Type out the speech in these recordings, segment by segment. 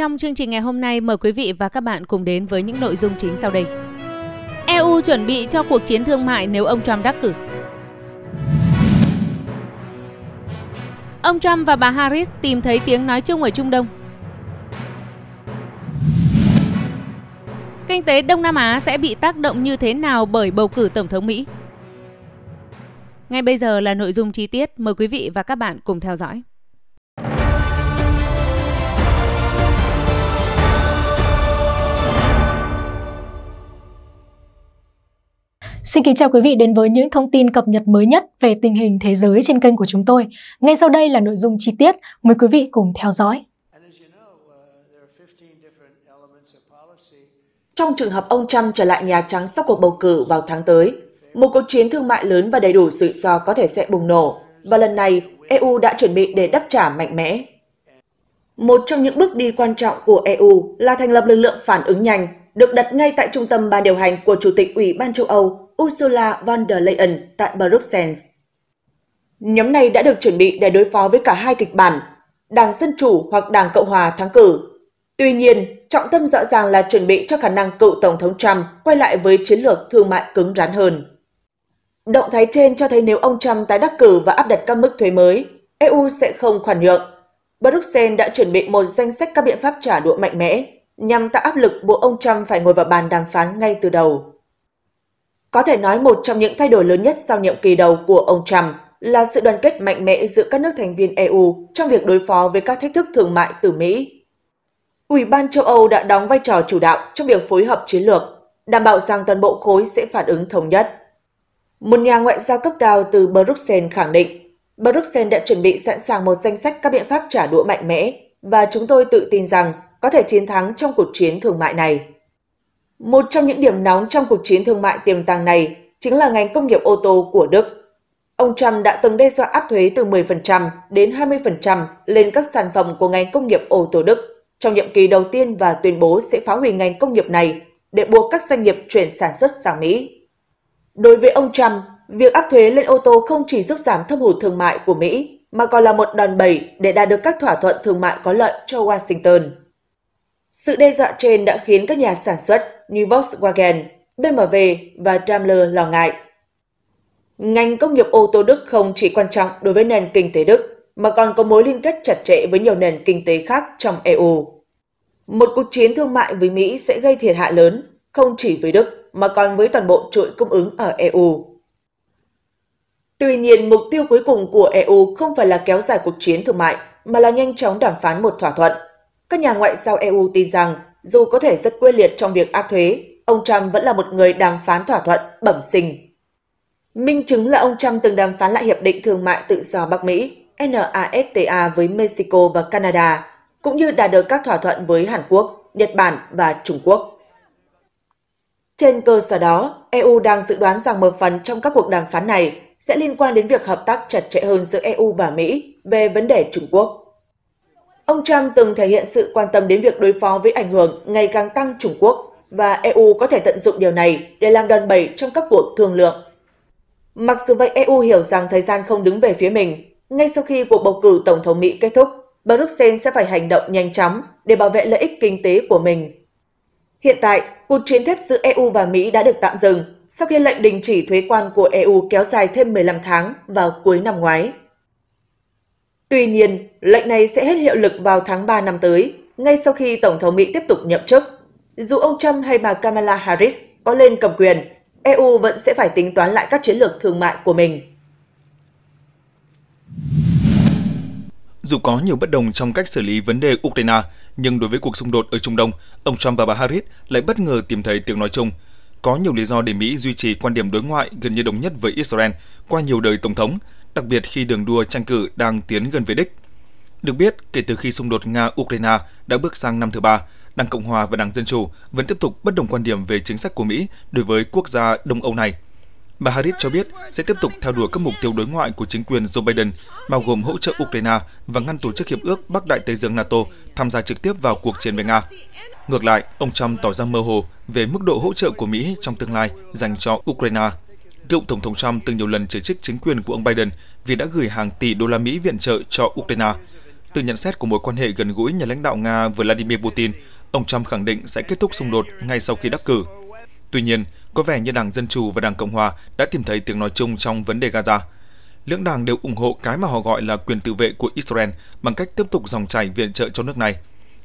Trong chương trình ngày hôm nay, mời quý vị và các bạn cùng đến với những nội dung chính sau đây. EU chuẩn bị cho cuộc chiến thương mại nếu ông Trump đắc cử. Ông Trump và bà Harris tìm thấy tiếng nói chung ở Trung Đông. Kinh tế Đông Nam Á sẽ bị tác động như thế nào bởi bầu cử Tổng thống Mỹ? Ngay bây giờ là nội dung chi tiết, mời quý vị và các bạn cùng theo dõi. Xin kính chào quý vị đến với những thông tin cập nhật mới nhất về tình hình thế giới trên kênh của chúng tôi. Ngay sau đây là nội dung chi tiết, mời quý vị cùng theo dõi. Uh, trong trường hợp ông Trump trở lại Nhà Trắng sau cuộc bầu cử vào tháng tới, một cuộc chiến thương mại lớn và đầy đủ rủi ro có thể sẽ bùng nổ, và lần này EU đã chuẩn bị để đáp trả mạnh mẽ. Một trong những bước đi quan trọng của EU là thành lập lực lượng phản ứng nhanh được đặt ngay tại trung tâm ban điều hành của Chủ tịch Ủy ban châu Âu Ursula von der Leyen tại Bruxelles. Nhóm này đã được chuẩn bị để đối phó với cả hai kịch bản, Đảng Dân Chủ hoặc Đảng Cộng Hòa thắng cử. Tuy nhiên, trọng tâm rõ ràng là chuẩn bị cho khả năng cựu Tổng thống Trump quay lại với chiến lược thương mại cứng rắn hơn. Động thái trên cho thấy nếu ông Trump tái đắc cử và áp đặt các mức thuế mới, EU sẽ không khoản nhượng. Bruxelles đã chuẩn bị một danh sách các biện pháp trả đũa mạnh mẽ nhằm tạo áp lực buộc ông Trump phải ngồi vào bàn đàm phán ngay từ đầu. Có thể nói một trong những thay đổi lớn nhất sau nhiệm kỳ đầu của ông Trump là sự đoàn kết mạnh mẽ giữa các nước thành viên EU trong việc đối phó với các thách thức thương mại từ Mỹ. Ủy ban châu Âu đã đóng vai trò chủ đạo trong việc phối hợp chiến lược, đảm bảo rằng toàn bộ khối sẽ phản ứng thống nhất. Một nhà ngoại giao cấp cao từ Bruxelles khẳng định, Bruxelles đã chuẩn bị sẵn sàng một danh sách các biện pháp trả đũa mạnh mẽ và chúng tôi tự tin rằng có thể chiến thắng trong cuộc chiến thương mại này. Một trong những điểm nóng trong cuộc chiến thương mại tiềm tàng này chính là ngành công nghiệp ô tô của Đức. Ông Trump đã từng đe dọa áp thuế từ 10% đến 20% lên các sản phẩm của ngành công nghiệp ô tô Đức trong nhiệm kỳ đầu tiên và tuyên bố sẽ phá hủy ngành công nghiệp này để buộc các doanh nghiệp chuyển sản xuất sang Mỹ. Đối với ông Trump, việc áp thuế lên ô tô không chỉ giúp giảm thâm hụt thương mại của Mỹ, mà còn là một đòn bẩy để đạt được các thỏa thuận thương mại có lợi cho Washington. Sự đe dọa trên đã khiến các nhà sản xuất như Volkswagen, BMW và Daimler lo ngại. Ngành công nghiệp ô tô Đức không chỉ quan trọng đối với nền kinh tế Đức, mà còn có mối liên kết chặt chẽ với nhiều nền kinh tế khác trong EU. Một cuộc chiến thương mại với Mỹ sẽ gây thiệt hại lớn, không chỉ với Đức mà còn với toàn bộ chuỗi cung ứng ở EU. Tuy nhiên, mục tiêu cuối cùng của EU không phải là kéo dài cuộc chiến thương mại, mà là nhanh chóng đàm phán một thỏa thuận – các nhà ngoại giao EU tin rằng, dù có thể rất quyết liệt trong việc áp thuế, ông Trump vẫn là một người đàm phán thỏa thuận bẩm sinh. Minh chứng là ông Trump từng đàm phán lại Hiệp định Thương mại Tự do Bắc Mỹ NAFTA với Mexico và Canada, cũng như đạt được các thỏa thuận với Hàn Quốc, Nhật Bản và Trung Quốc. Trên cơ sở đó, EU đang dự đoán rằng một phần trong các cuộc đàm phán này sẽ liên quan đến việc hợp tác chặt chẽ hơn giữa EU và Mỹ về vấn đề Trung Quốc. Ông Trump từng thể hiện sự quan tâm đến việc đối phó với ảnh hưởng ngày càng tăng Trung Quốc và EU có thể tận dụng điều này để làm đòn bẩy trong các cuộc thương lượng. Mặc dù vậy, EU hiểu rằng thời gian không đứng về phía mình. Ngay sau khi cuộc bầu cử Tổng thống Mỹ kết thúc, Bruxelles sẽ phải hành động nhanh chóng để bảo vệ lợi ích kinh tế của mình. Hiện tại, cuộc chiến thép giữa EU và Mỹ đã được tạm dừng sau khi lệnh đình chỉ thuế quan của EU kéo dài thêm 15 tháng vào cuối năm ngoái. Tuy nhiên, lệnh này sẽ hết hiệu lực vào tháng 3 năm tới, ngay sau khi Tổng thống Mỹ tiếp tục nhậm chức. Dù ông Trump hay bà Kamala Harris có lên cầm quyền, EU vẫn sẽ phải tính toán lại các chiến lược thương mại của mình. Dù có nhiều bất đồng trong cách xử lý vấn đề Ukraine, nhưng đối với cuộc xung đột ở Trung Đông, ông Trump và bà Harris lại bất ngờ tìm thấy tiếng nói chung. Có nhiều lý do để Mỹ duy trì quan điểm đối ngoại gần như đồng nhất với Israel qua nhiều đời tổng thống, đặc biệt khi đường đua tranh cử đang tiến gần về đích. Được biết, kể từ khi xung đột Nga-Ukraine đã bước sang năm thứ ba, Đảng Cộng hòa và Đảng Dân chủ vẫn tiếp tục bất đồng quan điểm về chính sách của Mỹ đối với quốc gia Đông Âu này. Bà Harris cho biết sẽ tiếp tục theo đuổi các mục tiêu đối ngoại của chính quyền Joe Biden, bao gồm hỗ trợ Ukraine và ngăn tổ chức Hiệp ước Bắc Đại Tây Dương NATO tham gia trực tiếp vào cuộc chiến với Nga. Ngược lại, ông Trump tỏ ra mơ hồ về mức độ hỗ trợ của Mỹ trong tương lai dành cho Ukraine cựu Tổng thống Trump từng nhiều lần chỉ trích chính quyền của ông Biden vì đã gửi hàng tỷ đô la Mỹ viện trợ cho Ukraine. Từ nhận xét của mối quan hệ gần gũi nhà lãnh đạo Nga Vladimir Putin, ông Trump khẳng định sẽ kết thúc xung đột ngay sau khi đắc cử. Tuy nhiên, có vẻ như Đảng Dân Chủ và Đảng Cộng Hòa đã tìm thấy tiếng nói chung trong vấn đề Gaza. Lưỡng đảng đều ủng hộ cái mà họ gọi là quyền tự vệ của Israel bằng cách tiếp tục dòng chảy viện trợ cho nước này.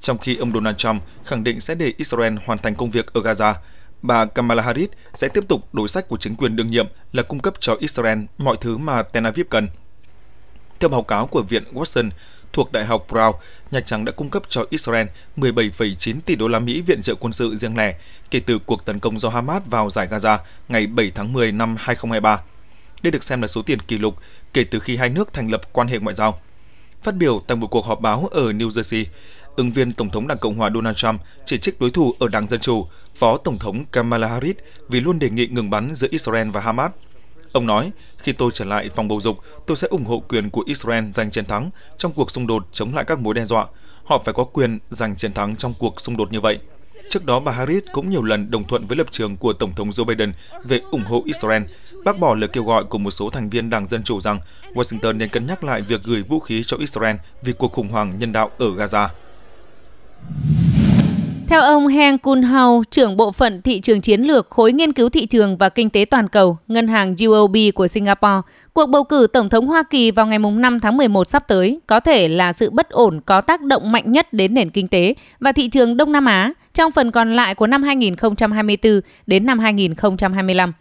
Trong khi ông Donald Trump khẳng định sẽ để Israel hoàn thành công việc ở Gaza, bà Kamala Harris sẽ tiếp tục đối sách của chính quyền đương nhiệm là cung cấp cho Israel mọi thứ mà Tel Aviv cần. Theo báo cáo của Viện Watson thuộc Đại học Brown, Nhà Trắng đã cung cấp cho Israel 17,9 tỷ đô la Mỹ viện trợ quân sự riêng lẻ kể từ cuộc tấn công do Hamas vào giải Gaza ngày 7 tháng 10 năm 2023. Đây được xem là số tiền kỷ lục kể từ khi hai nước thành lập quan hệ ngoại giao. Phát biểu tại một cuộc họp báo ở New Jersey, ứng viên Tổng thống Đảng Cộng hòa Donald Trump chỉ trích đối thủ ở Đảng Dân Chủ, Phó Tổng thống Kamala Harris vì luôn đề nghị ngừng bắn giữa Israel và Hamas. Ông nói, khi tôi trở lại phòng bầu dục, tôi sẽ ủng hộ quyền của Israel giành chiến thắng trong cuộc xung đột chống lại các mối đe dọa. Họ phải có quyền giành chiến thắng trong cuộc xung đột như vậy. Trước đó, bà Harris cũng nhiều lần đồng thuận với lập trường của Tổng thống Joe Biden về ủng hộ Israel, bác bỏ lời kêu gọi của một số thành viên Đảng Dân Chủ rằng Washington nên cân nhắc lại việc gửi vũ khí cho Israel vì cuộc khủng hoảng nhân đạo ở Gaza. Theo ông Heng Kun Hao, trưởng bộ phận thị trường chiến lược khối nghiên cứu thị trường và kinh tế toàn cầu, ngân hàng UOB của Singapore, cuộc bầu cử Tổng thống Hoa Kỳ vào ngày 5 tháng 11 sắp tới có thể là sự bất ổn có tác động mạnh nhất đến nền kinh tế và thị trường Đông Nam Á trong phần còn lại của năm 2024 đến năm 2025.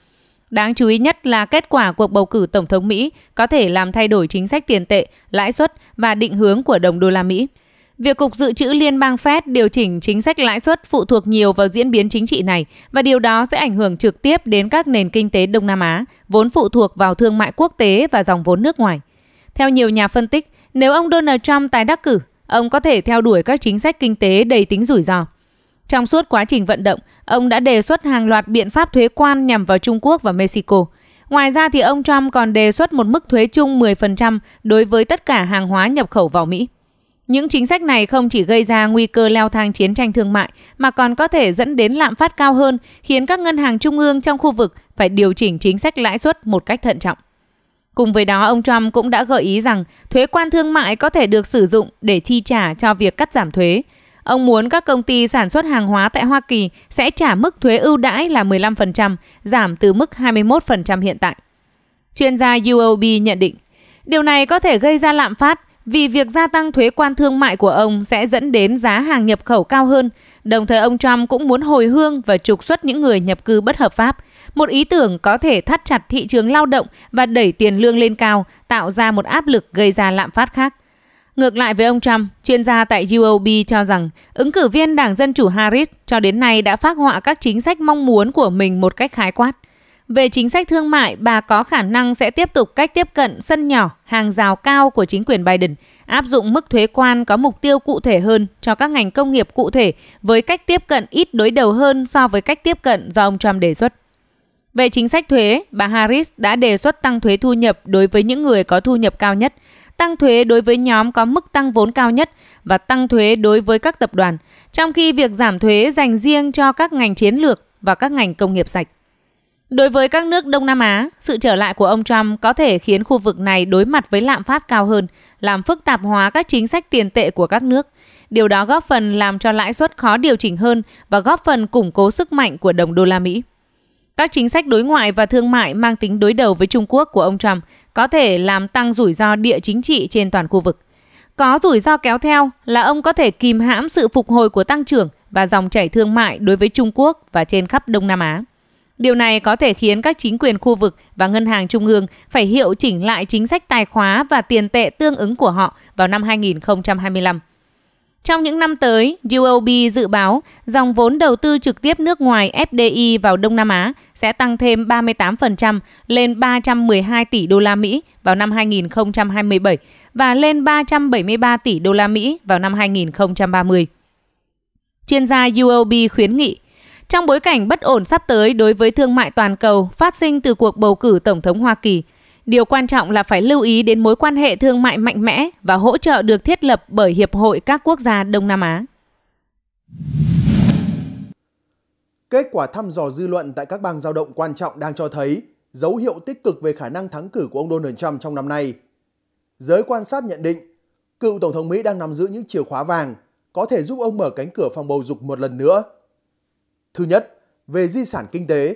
Đáng chú ý nhất là kết quả cuộc bầu cử Tổng thống Mỹ có thể làm thay đổi chính sách tiền tệ, lãi suất và định hướng của đồng đô la Mỹ. Việc Cục Dự trữ Liên bang Fed điều chỉnh chính sách lãi suất phụ thuộc nhiều vào diễn biến chính trị này và điều đó sẽ ảnh hưởng trực tiếp đến các nền kinh tế Đông Nam Á, vốn phụ thuộc vào thương mại quốc tế và dòng vốn nước ngoài. Theo nhiều nhà phân tích, nếu ông Donald Trump tái đắc cử, ông có thể theo đuổi các chính sách kinh tế đầy tính rủi ro. Trong suốt quá trình vận động, ông đã đề xuất hàng loạt biện pháp thuế quan nhằm vào Trung Quốc và Mexico. Ngoài ra thì ông Trump còn đề xuất một mức thuế chung 10% đối với tất cả hàng hóa nhập khẩu vào Mỹ. Những chính sách này không chỉ gây ra nguy cơ leo thang chiến tranh thương mại mà còn có thể dẫn đến lạm phát cao hơn, khiến các ngân hàng trung ương trong khu vực phải điều chỉnh chính sách lãi suất một cách thận trọng. Cùng với đó, ông Trump cũng đã gợi ý rằng thuế quan thương mại có thể được sử dụng để chi trả cho việc cắt giảm thuế. Ông muốn các công ty sản xuất hàng hóa tại Hoa Kỳ sẽ trả mức thuế ưu đãi là 15%, giảm từ mức 21% hiện tại. Chuyên gia UOB nhận định, điều này có thể gây ra lạm phát vì việc gia tăng thuế quan thương mại của ông sẽ dẫn đến giá hàng nhập khẩu cao hơn. Đồng thời ông Trump cũng muốn hồi hương và trục xuất những người nhập cư bất hợp pháp, một ý tưởng có thể thắt chặt thị trường lao động và đẩy tiền lương lên cao, tạo ra một áp lực gây ra lạm phát khác. Ngược lại với ông Trump, chuyên gia tại UOB cho rằng ứng cử viên Đảng Dân Chủ Harris cho đến nay đã phát họa các chính sách mong muốn của mình một cách khái quát. Về chính sách thương mại, bà có khả năng sẽ tiếp tục cách tiếp cận sân nhỏ, hàng rào cao của chính quyền Biden, áp dụng mức thuế quan có mục tiêu cụ thể hơn cho các ngành công nghiệp cụ thể với cách tiếp cận ít đối đầu hơn so với cách tiếp cận do ông Trump đề xuất. Về chính sách thuế, bà Harris đã đề xuất tăng thuế thu nhập đối với những người có thu nhập cao nhất, tăng thuế đối với nhóm có mức tăng vốn cao nhất và tăng thuế đối với các tập đoàn, trong khi việc giảm thuế dành riêng cho các ngành chiến lược và các ngành công nghiệp sạch. Đối với các nước Đông Nam Á, sự trở lại của ông Trump có thể khiến khu vực này đối mặt với lạm phát cao hơn, làm phức tạp hóa các chính sách tiền tệ của các nước. Điều đó góp phần làm cho lãi suất khó điều chỉnh hơn và góp phần củng cố sức mạnh của đồng đô la Mỹ. Các chính sách đối ngoại và thương mại mang tính đối đầu với Trung Quốc của ông Trump có thể làm tăng rủi ro địa chính trị trên toàn khu vực. Có rủi ro kéo theo là ông có thể kìm hãm sự phục hồi của tăng trưởng và dòng chảy thương mại đối với Trung Quốc và trên khắp Đông Nam Á. Điều này có thể khiến các chính quyền khu vực và ngân hàng trung ương phải hiệu chỉnh lại chính sách tài khóa và tiền tệ tương ứng của họ vào năm 2025. Trong những năm tới, UOB dự báo dòng vốn đầu tư trực tiếp nước ngoài FDI vào Đông Nam Á sẽ tăng thêm 38% lên 312 tỷ đô la Mỹ vào năm 2027 và lên 373 tỷ đô la Mỹ vào năm 2030. Chuyên gia UOB khuyến nghị trong bối cảnh bất ổn sắp tới đối với thương mại toàn cầu phát sinh từ cuộc bầu cử Tổng thống Hoa Kỳ. Điều quan trọng là phải lưu ý đến mối quan hệ thương mại mạnh mẽ và hỗ trợ được thiết lập bởi Hiệp hội các quốc gia Đông Nam Á. Kết quả thăm dò dư luận tại các bang giao động quan trọng đang cho thấy dấu hiệu tích cực về khả năng thắng cử của ông Donald Trump trong năm nay. Giới quan sát nhận định, cựu Tổng thống Mỹ đang nắm giữ những chìa khóa vàng có thể giúp ông mở cánh cửa phòng bầu dục một lần nữa – Thứ nhất, về di sản kinh tế.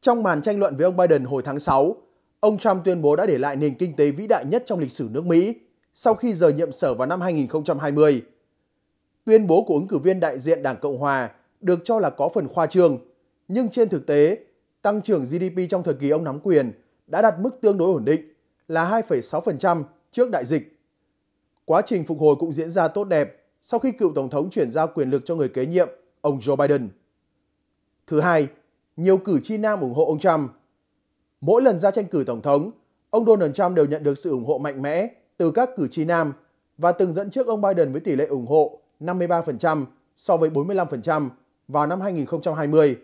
Trong màn tranh luận với ông Biden hồi tháng 6, ông Trump tuyên bố đã để lại nền kinh tế vĩ đại nhất trong lịch sử nước Mỹ sau khi rời nhiệm sở vào năm 2020. Tuyên bố của ứng cử viên đại diện Đảng Cộng Hòa được cho là có phần khoa trương, nhưng trên thực tế, tăng trưởng GDP trong thời kỳ ông nắm quyền đã đạt mức tương đối ổn định là 2,6% trước đại dịch. Quá trình phục hồi cũng diễn ra tốt đẹp sau khi cựu Tổng thống chuyển giao quyền lực cho người kế nhiệm, ông Joe Biden. Thứ hai, nhiều cử tri nam ủng hộ ông Trump. Mỗi lần ra tranh cử tổng thống, ông Donald Trump đều nhận được sự ủng hộ mạnh mẽ từ các cử tri nam và từng dẫn trước ông Biden với tỷ lệ ủng hộ 53% so với 45% vào năm 2020.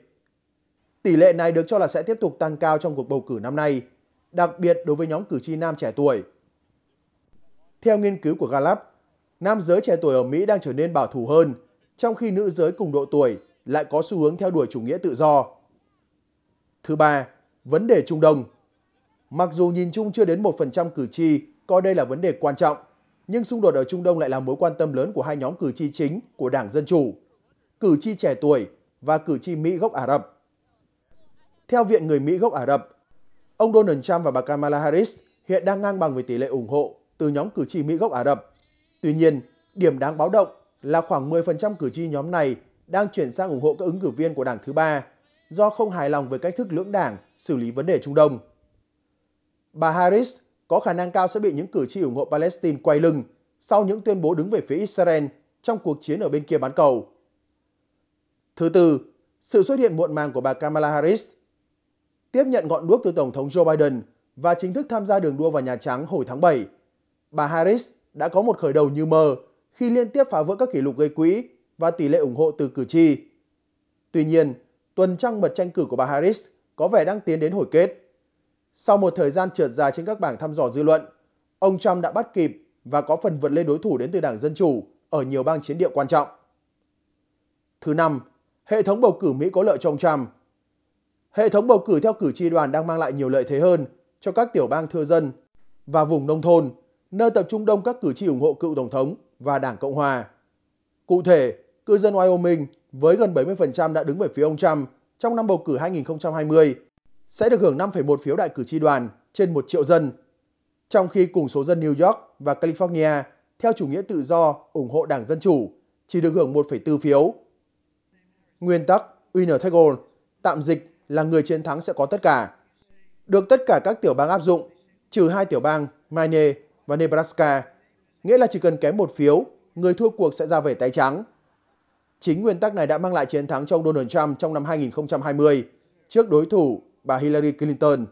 Tỷ lệ này được cho là sẽ tiếp tục tăng cao trong cuộc bầu cử năm nay, đặc biệt đối với nhóm cử tri nam trẻ tuổi. Theo nghiên cứu của Gallup, nam giới trẻ tuổi ở Mỹ đang trở nên bảo thủ hơn, trong khi nữ giới cùng độ tuổi lại có xu hướng theo đuổi chủ nghĩa tự do. Thứ ba, vấn đề Trung Đông. Mặc dù nhìn chung chưa đến 1% cử tri coi đây là vấn đề quan trọng, nhưng xung đột ở Trung Đông lại là mối quan tâm lớn của hai nhóm cử tri chính của Đảng Dân Chủ, cử tri trẻ tuổi và cử tri Mỹ gốc Ả Rập. Theo Viện Người Mỹ gốc Ả Rập, ông Donald Trump và bà Kamala Harris hiện đang ngang bằng về tỷ lệ ủng hộ từ nhóm cử tri Mỹ gốc Ả Rập. Tuy nhiên, điểm đáng báo động là khoảng 10% cử tri nhóm này đang chuyển sang ủng hộ các ứng cử viên của đảng thứ ba do không hài lòng với cách thức lưỡng đảng xử lý vấn đề Trung Đông. Bà Harris có khả năng cao sẽ bị những cử tri ủng hộ Palestine quay lưng sau những tuyên bố đứng về phía Israel trong cuộc chiến ở bên kia bán cầu. Thứ tư, sự xuất hiện muộn màng của bà Kamala Harris tiếp nhận ngọn đuốc từ Tổng thống Joe Biden và chính thức tham gia đường đua vào Nhà Trắng hồi tháng 7. Bà Harris đã có một khởi đầu như mơ khi liên tiếp phá vỡ các kỷ lục gây quỹ và tỷ lệ ủng hộ từ cử tri. Tuy nhiên, tuần trăng mật tranh cử của bà Harris có vẻ đang tiến đến hồi kết. Sau một thời gian trượt dài trên các bảng thăm dò dư luận, ông Trump đã bắt kịp và có phần vượt lên đối thủ đến từ Đảng Dân Chủ ở nhiều bang chiến địa quan trọng. Thứ năm, hệ thống bầu cử Mỹ có lợi cho ông Trump. Hệ thống bầu cử theo cử tri đoàn đang mang lại nhiều lợi thế hơn cho các tiểu bang thưa dân và vùng nông thôn, nơi tập trung đông các cử tri ủng hộ cựu Tổng thống và Đảng Cộng Hòa. Cụ thể, cư dân Wyoming với gần 70% đã đứng về phía ông Trump trong năm bầu cử 2020 sẽ được hưởng 5,1 phiếu đại cử tri đoàn trên 1 triệu dân, trong khi cùng số dân New York và California theo chủ nghĩa tự do ủng hộ Đảng Dân Chủ chỉ được hưởng 1,4 phiếu. Nguyên tắc winner take all, tạm dịch là người chiến thắng sẽ có tất cả. Được tất cả các tiểu bang áp dụng, trừ hai tiểu bang Maine và Nebraska, nghĩa là chỉ cần kém một phiếu, người thua cuộc sẽ ra về tay trắng. Chính nguyên tắc này đã mang lại chiến thắng cho ông Donald Trump trong năm 2020 trước đối thủ bà Hillary Clinton.